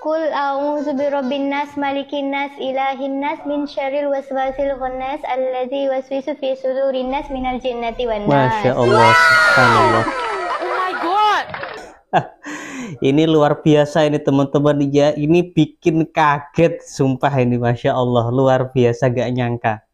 Kul eh, a'udzu rabbin nas malikin nas ilahin nas min syarril waswasil khannas allazi waswisu fi sudurin nas minal jinnati wan nas. Masya Allah, subhanallah. Oh my god. ini luar biasa ini teman-teman ya. Ini bikin kaget sumpah ini Masya Allah luar biasa gak nyangka.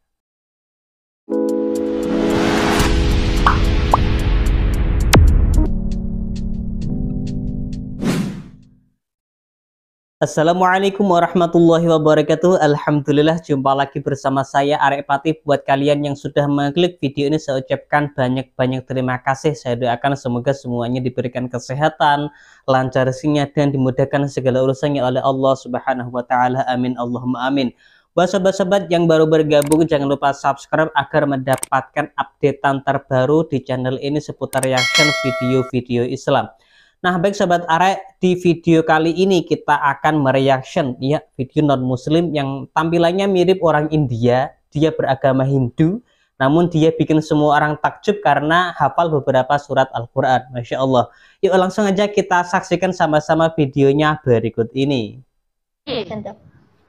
Assalamualaikum warahmatullahi wabarakatuh Alhamdulillah jumpa lagi bersama saya Arek Pati Buat kalian yang sudah mengklik video ini Saya ucapkan banyak-banyak terima kasih Saya doakan semoga semuanya diberikan kesehatan Lancar sinyal dan dimudahkan segala urusannya oleh Allah subhanahu wa ta'ala Amin Allahumma amin Buat sobat-sobat yang baru bergabung jangan lupa subscribe agar mendapatkan updatean terbaru di channel ini seputar reaction video-video Islam Nah, baik sobat arek, di video kali ini kita akan mereaction ya video non muslim yang tampilannya mirip orang India, dia beragama Hindu, namun dia bikin semua orang takjub karena hafal beberapa surat Al-Qur'an. Masya Allah. Yuk langsung aja kita saksikan sama-sama videonya berikut ini.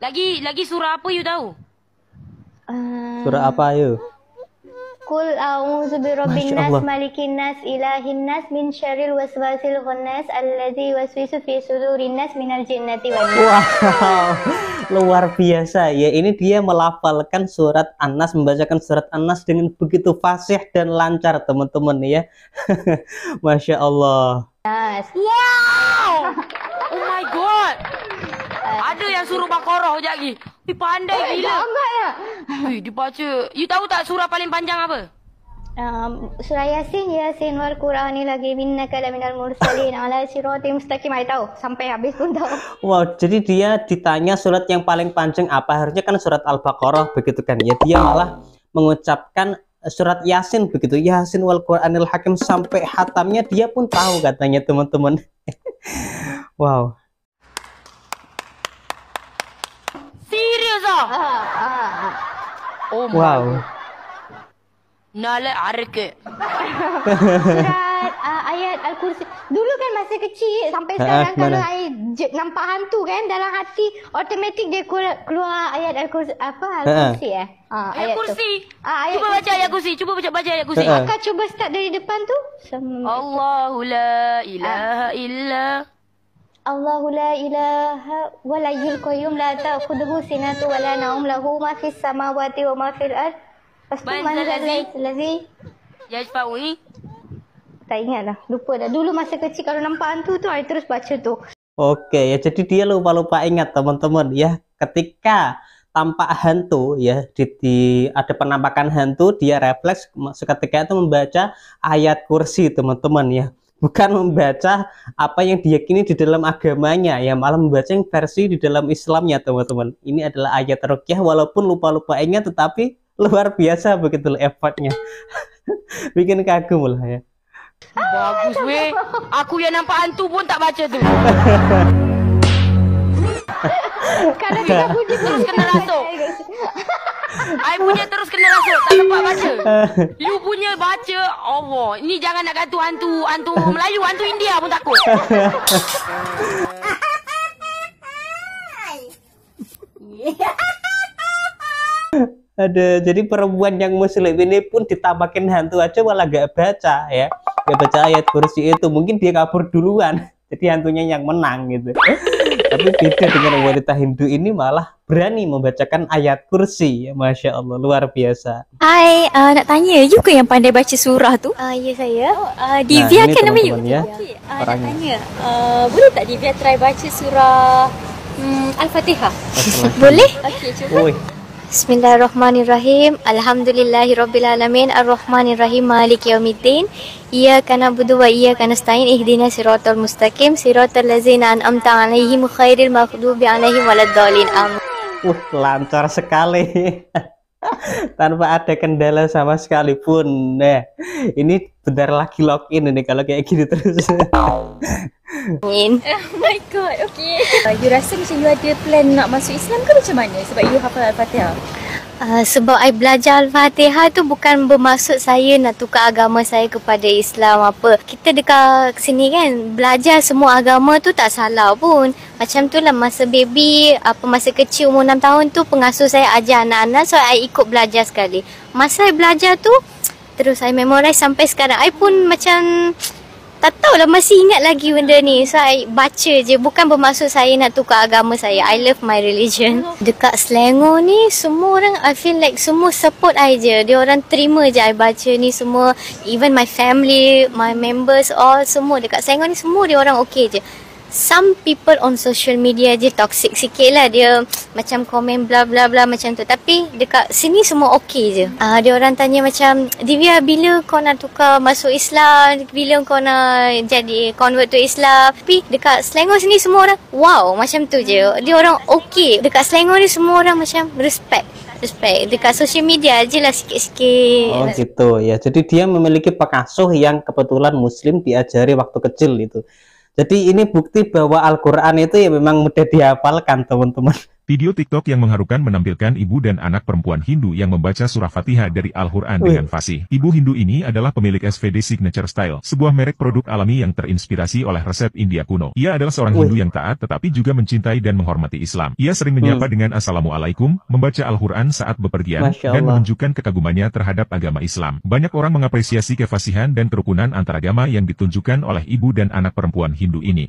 Lagi lagi surah apa yuk tahu? Eh, surah apa yuk? Kul a'udzu rabbin nas malikin nas ilahin nas min syarril waswasil khannas allazi waswisu fi sudurin nas minal jinnati wal Wow. Luar biasa ya. Ini dia melafalkan surat Anas membacakan surat Anas dengan begitu fasih dan lancar teman-teman ya. Masya Allah. Yes. Wow. Oh my god ada yang suruh bakoroh lagi. Ih pandai oh, eh, gila. Enggak ya. Ih dibaca. You tahu tak surah paling panjang apa? Um, surah Yasin, Yasin wal Qur'anil lagi kala minal mursalin ala siratim mustaqim. Ai tahu sampai habis pun tahu. Wow, jadi dia ditanya surat yang paling panjang apa? Harusnya kan surat Al-Baqarah begitu kan. Ya dia malah mengucapkan surat Yasin begitu. Yasin wal Qur'anil Hakim sampai hatamnya dia pun tahu katanya teman-teman. wow. Oh my. Wow. Nala arke. Surat uh, ayat Al-Kursi. Dulu kan masa kecil sampai ha, sekarang ha, kalau ai nampak hantu kan dalam hati automatik dia keluar, ayat Al-Kursi apa ha, ha. Al-Kursi eh? Uh, ayat, ayat kursi. Ah, ayat cuba baca ayat kursi. Cuba baca baca ayat kursi. Ha, Akak cuba start dari depan tu. Allahu la ilaha illa. Allahu la ilaha wa la qayyum la ta'khudhuhu sinatu wa la nawm lahu ma fis samawati wa ma fil ard. Pastu man allazi yajfa'uni. Tak ingat lah. Lupa dah. Dulu masa kecil kalau nampak hantu tu, I terus baca tu. Oke, ya jadi dia lupa-lupa ingat teman-teman ya. Ketika tampak hantu ya di, di ada penampakan hantu dia refleks seketika itu membaca ayat kursi teman-teman ya bukan membaca apa yang diyakini di dalam agamanya ya malah membaca yang versi di dalam Islamnya teman-teman ini adalah ayat rukyah walaupun lupa-lupa ingat tetapi luar biasa begitu effortnya bikin kagum lah ya bagus we. aku yang nampak hantu pun tak baca tuh karena kita puji terus kena rasuk I punya terus kena rasuk tak nampak baca you punya baca Allah Ini jangan nak kata hantu Hantu Melayu Hantu India pun takut Ada jadi perempuan yang muslim ini pun ditambahkan hantu aja malah gak baca ya. Gak baca ayat kursi itu mungkin dia kabur duluan. Jadi hantunya yang menang gitu. tapi kita dengan wanita Hindu ini malah berani membacakan ayat kursi Masya Allah luar biasa Hai uh, nak tanya juga yang pandai baca surah tu? Uh, ya saya oh, uh, Divya nah, kan nama you? Ya, okay. uh, eh, nak tanya uh, boleh tak Divya try baca surah um, Al-Fatihah? Boleh? Okey Bismillahirrahmanirrahim. Alhamdulillahirrabbilalamin. Ar-Rahmanirrahim. Malik yaumiddin. Iyyaka na'budu wa iyyaka nasta'in. Ihdinas siratal mustaqim. Siratal ladzina an'amta alaihim ghairil maghdubi alaihim waladdallin. Amin. Uh, lancar sekali. tanpa ada kendala sama sekalipun. Nah, ini benar lagi login ini kalau kayak gini terus. In. Oh my god, okay. Uh, you rasa macam you ada plan nak masuk Islam ke macam mana sebab you hafal Al-Fatihah? Ah, sebab saya belajar Al-Fatihah tu bukan bermaksud saya nak tukar agama saya kepada Islam apa. Kita dekat sini kan, belajar semua agama tu tak salah pun. Macam tu lah masa baby, apa masa kecil umur 6 tahun tu pengasuh saya ajar anak-anak so saya ikut belajar sekali. Masa saya belajar tu, terus saya memorize sampai sekarang. Saya pun macam... Cht, tak tahu lah masih ingat lagi benda ni saya so, baca je bukan bermaksud saya nak tukar agama saya I love my religion dekat Selangor ni semua orang I feel like semua support I je dia orang terima je I baca ni semua even my family my members all semua dekat Selangor ni semua dia orang okay je some people on social media je toxic sikit lah dia macam komen bla bla bla macam tu tapi dekat sini semua okay je uh, dia orang tanya macam Divya bila kau nak tukar masuk Islam bila kau nak jadi convert to Islam tapi dekat Selangor sini semua orang wow macam tu je dia orang okay, dekat Selangor ni semua orang macam respect Respect dekat social media je lah sikit-sikit Oh gitu ya Jadi dia memiliki pekasuh yang kebetulan muslim diajari waktu kecil itu Jadi ini bukti bahwa Al-Quran itu ya memang mudah dihafalkan teman-teman. Video TikTok yang mengharukan menampilkan ibu dan anak perempuan Hindu yang membaca surah Fatihah dari Al-Quran dengan fasih. Ibu Hindu ini adalah pemilik SVD Signature Style, sebuah merek produk alami yang terinspirasi oleh resep India kuno. Ia adalah seorang Hindu yang taat tetapi juga mencintai dan menghormati Islam. Ia sering hmm. menyapa hmm. dengan Assalamualaikum, membaca Al-Quran saat bepergian, dan menunjukkan kekagumannya terhadap agama Islam. Banyak orang mengapresiasi kefasihan dan kerukunan antaragama yang ditunjukkan oleh ibu dan anak perempuan Hindu ini.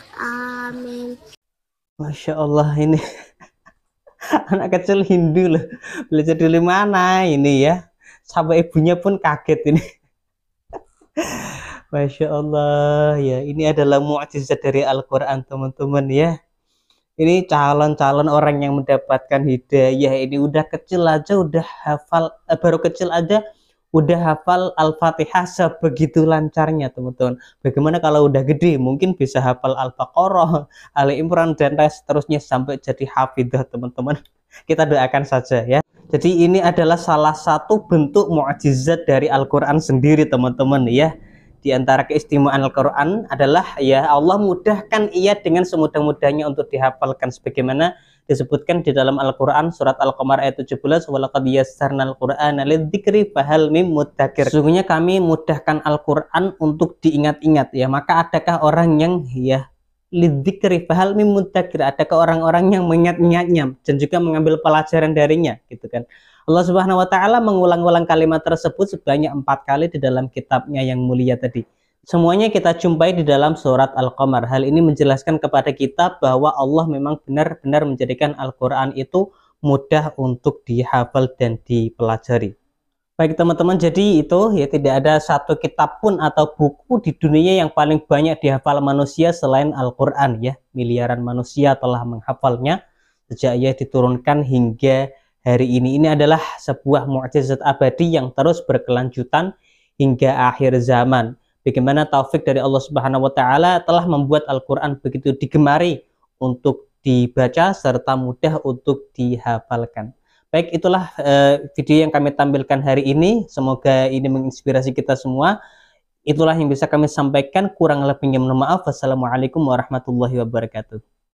Amin. Masya Allah ini anak kecil Hindu loh belajar dari mana ini ya sampai ibunya pun kaget ini. Masya Allah ya ini adalah mukjizat dari Al-Quran teman-teman ya. Ini calon-calon orang yang mendapatkan hidayah ini udah kecil aja udah hafal eh, baru kecil aja udah hafal Al-Fatihah sebegitu lancarnya teman-teman. Bagaimana kalau udah gede mungkin bisa hafal Al-Baqarah, Ali Imran dan seterusnya sampai jadi hafidah teman-teman. Kita doakan saja ya. Jadi ini adalah salah satu bentuk mukjizat dari Al-Qur'an sendiri teman-teman ya di antara keistimewaan Al-Quran adalah ya Allah mudahkan ia dengan semudah-mudahnya untuk dihafalkan sebagaimana disebutkan di dalam Al-Quran surat Al-Qamar ayat 17 walaqad al qur'ana lidzikri fahal mim mudzakir sesungguhnya kami mudahkan Al-Quran untuk diingat-ingat ya maka adakah orang yang ya lidikri fahal Ada ke orang-orang yang mengingat-ingatnya dan juga mengambil pelajaran darinya gitu kan Allah Subhanahu wa taala mengulang-ulang kalimat tersebut sebanyak empat kali di dalam kitabnya yang mulia tadi semuanya kita jumpai di dalam surat Al-Qamar hal ini menjelaskan kepada kita bahwa Allah memang benar-benar menjadikan Al-Quran itu mudah untuk dihafal dan dipelajari Baik teman-teman, jadi itu ya tidak ada satu kitab pun atau buku di dunia yang paling banyak dihafal manusia selain Al-Quran ya. Miliaran manusia telah menghafalnya sejak ia diturunkan hingga hari ini. Ini adalah sebuah mukjizat abadi yang terus berkelanjutan hingga akhir zaman. Bagaimana taufik dari Allah Subhanahu wa taala telah membuat Al-Qur'an begitu digemari untuk dibaca serta mudah untuk dihafalkan. Baik, itulah uh, video yang kami tampilkan hari ini. Semoga ini menginspirasi kita semua. Itulah yang bisa kami sampaikan. Kurang lebihnya mohon maaf. Wassalamualaikum warahmatullahi wabarakatuh.